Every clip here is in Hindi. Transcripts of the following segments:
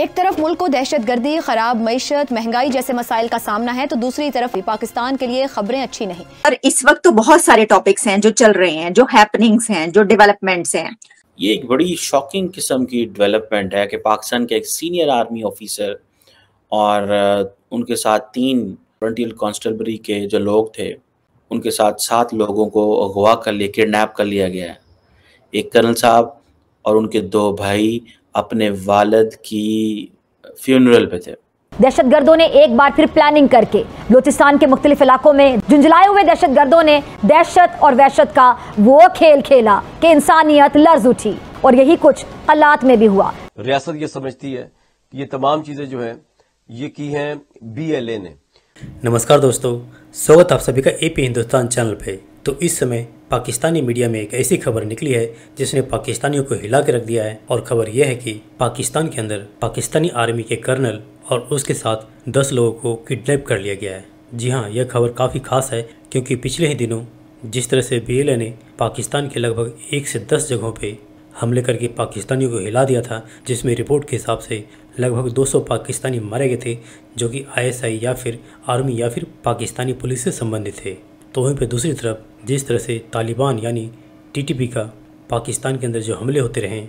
एक तरफ मुल्क को दहशतगर्दी खराब मीशत महंगाई जैसे मसाइल का सामना है तो दूसरी तरफ भी पाकिस्तान के लिए खबरें अच्छी नहीं और इस वक्त तो बहुत सारे टॉपिक्स हैं जो चल रहे हैं जो हैपनिंग्स हैं जो डेवलपमेंट्स हैं ये एक बड़ी शॉकिंग किस्म की डेवलपमेंट है कि पाकिस्तान के एक सीनियर आर्मी ऑफिसर और उनके साथ तीन फ्रंटियल कॉन्स्टेबरी के जो लोग थे उनके साथ सात लोगों को अगवा कर लिया किडनेप कर लिया गया है एक कर्नल साहब और उनके दो भाई अपने वालद की फ्यूनरल पे थे दहशत गर्दों ने एक बार फिर प्लानिंग करके बलोचिस्तान के मुख्तलिफ इलाकों में झुंझलाए हुए दहशत गर्दों ने दहशत और वहशत का वो खेल खेला कि इंसानियत लर्ज उठी और यही कुछ हालात में भी हुआ रियासत ये समझती है ये तमाम चीजें जो है ये की है बी एल ए ने नमस्कार दोस्तों स्वागत आप सभी का एपी हिंदुस्तान चैनल पे तो इस समय पाकिस्तानी मीडिया में एक ऐसी खबर निकली है जिसने पाकिस्तानियों को हिला के रख दिया है और खबर यह है कि पाकिस्तान के अंदर पाकिस्तानी आर्मी के कर्नल और उसके साथ दस लोगों को किडनैप कर लिया गया है जी हाँ यह खबर काफ़ी खास है क्योंकि पिछले ही दिनों जिस तरह से बी ने पाकिस्तान के लगभग एक से दस जगहों पर हमले करके पाकिस्तानियों को हिला दिया था जिसमें रिपोर्ट के हिसाब से लगभग 200 पाकिस्तानी मारे गए थे जो कि आईएसआई या फिर आर्मी या फिर पाकिस्तानी पुलिस से संबंधित थे तो वहीं पर दूसरी तरफ जिस तरह से तालिबान यानी टीटीपी का पाकिस्तान के अंदर जो हमले होते रहे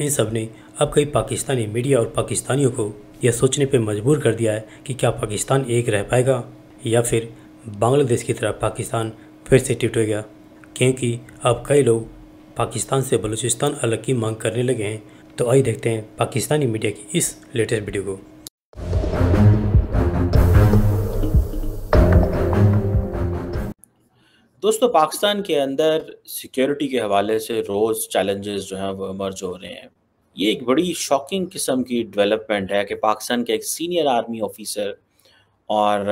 इन सब ने अब कई पाकिस्तानी मीडिया और पाकिस्तानियों को यह सोचने पर मजबूर कर दिया है कि क्या पाकिस्तान एक रह पाएगा या फिर बांग्लादेश की तरह पाकिस्तान फिर से टिटोएगा क्योंकि अब कई लोग पाकिस्तान से बलूचिस्तान अलग की मांग करने लगे हैं तो आइए देखते हैं पाकिस्तानी मीडिया की इस लेटेस्ट वीडियो को दोस्तों पाकिस्तान के अंदर सिक्योरिटी के हवाले से रोज़ चैलेंजेस जो हैं वो इमर्ज हो रहे हैं ये एक बड़ी शॉकिंग किस्म की डेवलपमेंट है कि पाकिस्तान के एक सीनियर आर्मी ऑफिसर और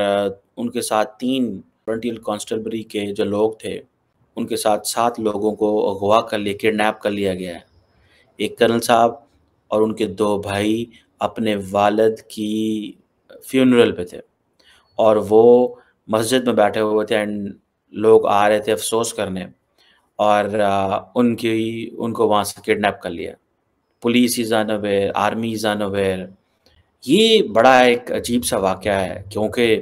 उनके साथ तीन फ्रंटियल कॉन्स्टेबरी के जो लोग थे उनके साथ सात लोगों को अगवा कर लिया किडनेप कर लिया गया है एक कर्नल साहब और उनके दो भाई अपने वालद की फ्यूनरल पे थे और वो मस्जिद में बैठे हुए थे एंड लोग आ रहे थे अफसोस करने और उनकी उनको वहाँ से किडनैप कर लिया police is aware army is aware ये बड़ा एक अजीब सा वाक़ है क्योंकि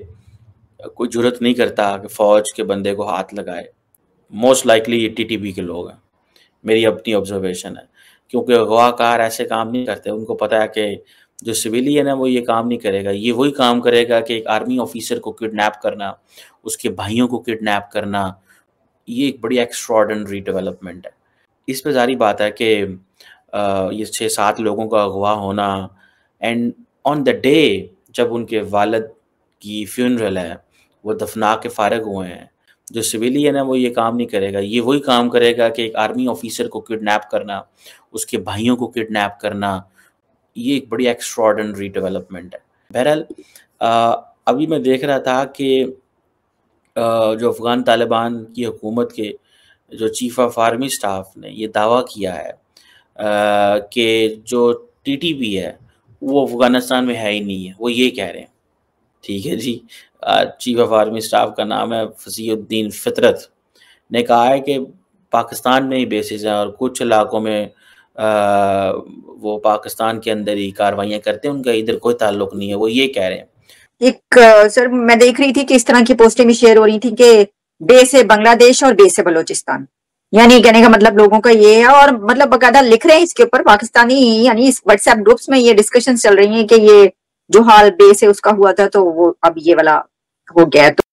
कोई जरूरत नहीं करता कि फ़ौज के बंदे को हाथ लगाए मोस्ट लाइकली ये बी के लोग हैं मेरी अपनी ऑब्जर्वेशन है क्योंकि अगवाकार ऐसे काम नहीं करते उनको पता है कि जो सिविलियन है वो ये काम नहीं करेगा ये वही काम करेगा कि एक आर्मी ऑफिसर को किडनैप करना उसके भाइयों को किडनैप करना ये एक बड़ी एक्स्ट्रॉडनरी डेवलपमेंट है इस पे जारी बात है कि ये छः सात लोगों का अगवा होना एंड ऑन द डे जब उनके वालद की फ्यूनरल है वो दफना के फारग हुए हैं जो सिविलियन है वो ये काम नहीं करेगा ये वही काम करेगा कि एक आर्मी ऑफिसर को किडनैप करना उसके भाइयों को किडनैप करना ये एक बड़ी एक्स्ट्रॉर्डनरी डेवलपमेंट है बहरहाल अभी मैं देख रहा था कि जो अफ़गान तालिबान की हुकूमत के जो चीफ ऑफ आर्मी स्टाफ ने ये दावा किया है कि जो टीटीपी है वो अफ़गानिस्तान में है ही नहीं है वो ये कह रहे हैं ठीक है जी चीफ ऑफ आर्मी स्टाफ का नाम है फसीउद्दीन फितरत ने कहा है कि पाकिस्तान में ही बेसिस हैं और कुछ इलाकों में आ, वो पाकिस्तान के अंदर ही कार्रवाइयां करते हैं उनका इधर कोई ताल्लुक नहीं है वो ये कह रहे हैं एक सर मैं देख रही थी कि इस तरह की पोस्टें भी शेयर हो रही थी कि बे से बांग्लादेश और बे से बलोचिस्तान यानी कहने का मतलब लोगों का ये है और मतलब बकायदा लिख रहे हैं इसके ऊपर पाकिस्तानी यानी इस व्हाट्सएप ग्रुप्स में ये डिस्कशन चल रही है कि ये जो हाल बे से उसका हुआ था तो वो अब ये वाला हो गया तो